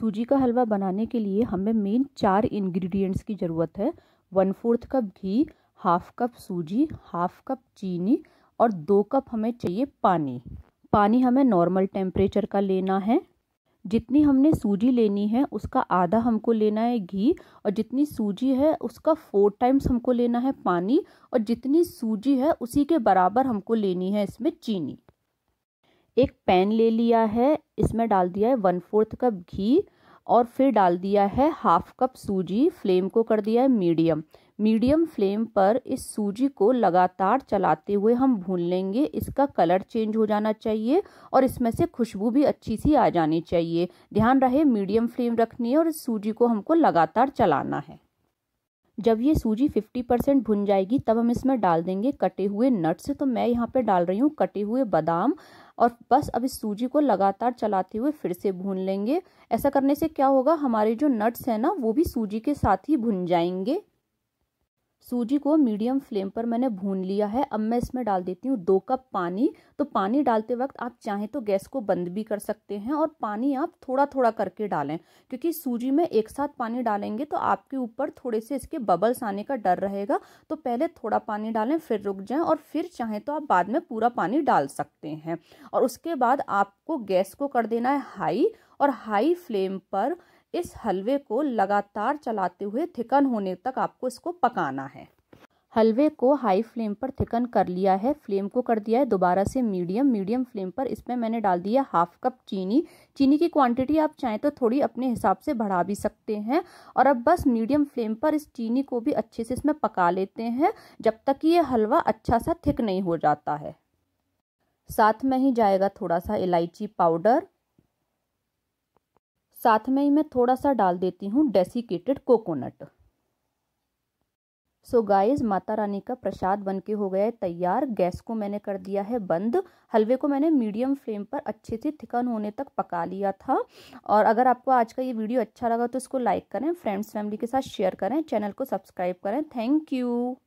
सूजी का हलवा बनाने के लिए हमें मेन चार इंग्रेडिएंट्स की ज़रूरत है वन फोर्थ कप घी हाफ कप सूजी हाफ कप चीनी और दो कप हमें चाहिए पानी पानी हमें नॉर्मल टेम्परेचर का लेना है जितनी हमने सूजी लेनी है उसका आधा हमको लेना है घी और जितनी सूजी है उसका फोर टाइम्स हमको लेना है पानी और जितनी सूजी है उसी के बराबर हमको लेनी है इसमें चीनी एक पैन ले लिया है इसमें डाल दिया है वन फोर्थ कप घी और फिर डाल दिया है हाफ कप सूजी फ्लेम को कर दिया है मीडियम मीडियम फ्लेम पर इस सूजी को लगातार चलाते हुए हम भून लेंगे इसका कलर चेंज हो जाना चाहिए और इसमें से खुशबू भी अच्छी सी आ जानी चाहिए ध्यान रहे मीडियम फ्लेम रखनी है और इस सूजी को हमको लगातार चलाना है जब ये सूजी 50 परसेंट भुन जाएगी तब हम इसमें डाल देंगे कटे हुए नट्स तो मैं यहाँ पे डाल रही हूँ कटे हुए बादाम और बस अब इस सूजी को लगातार चलाते हुए फिर से भून लेंगे ऐसा करने से क्या होगा हमारे जो नट्स हैं ना वो भी सूजी के साथ ही भुन जाएंगे सूजी को मीडियम फ्लेम पर मैंने भून लिया है अब मैं इसमें डाल देती हूँ दो कप पानी तो पानी डालते वक्त आप चाहें तो गैस को बंद भी कर सकते हैं और पानी आप थोड़ा थोड़ा करके डालें क्योंकि सूजी में एक साथ पानी डालेंगे तो आपके ऊपर थोड़े से इसके बबल्स आने का डर रहेगा तो पहले थोड़ा पानी डालें फिर रुक जाएँ और फिर चाहें तो आप बाद में पूरा पानी डाल सकते हैं और उसके बाद आपको गैस को कर देना है हाई और हाई फ्लेम पर इस हलवे को लगातार चलाते हुए थिकन होने तक आपको इसको पकाना है हलवे को हाई फ्लेम पर थिकन कर लिया है फ्लेम को कर दिया है दोबारा से मीडियम मीडियम फ्लेम पर इसमें मैंने डाल दिया हाफ कप चीनी चीनी की क्वांटिटी आप चाहें तो थोड़ी अपने हिसाब से बढ़ा भी सकते हैं और अब बस मीडियम फ्लेम पर इस चीनी को भी अच्छे से इसमें पका लेते हैं जब तक कि ये हलवा अच्छा सा थिक नहीं हो जाता है साथ में ही जाएगा थोड़ा सा इलायची पाउडर साथ में ही मैं थोड़ा सा डाल देती हूँ desiccated coconut so so guys Mata Rani का प्रसाद बन के हो गया है तैयार गैस को मैंने कर दिया है बंद हलवे को मैंने मीडियम फ्लेम पर अच्छे से थिकन होने तक पका लिया था और अगर आपको आज का ये वीडियो अच्छा लगा तो इसको लाइक करें फ्रेंड्स फैमिली के साथ शेयर करें चैनल को सब्सक्राइब करें थैंक यू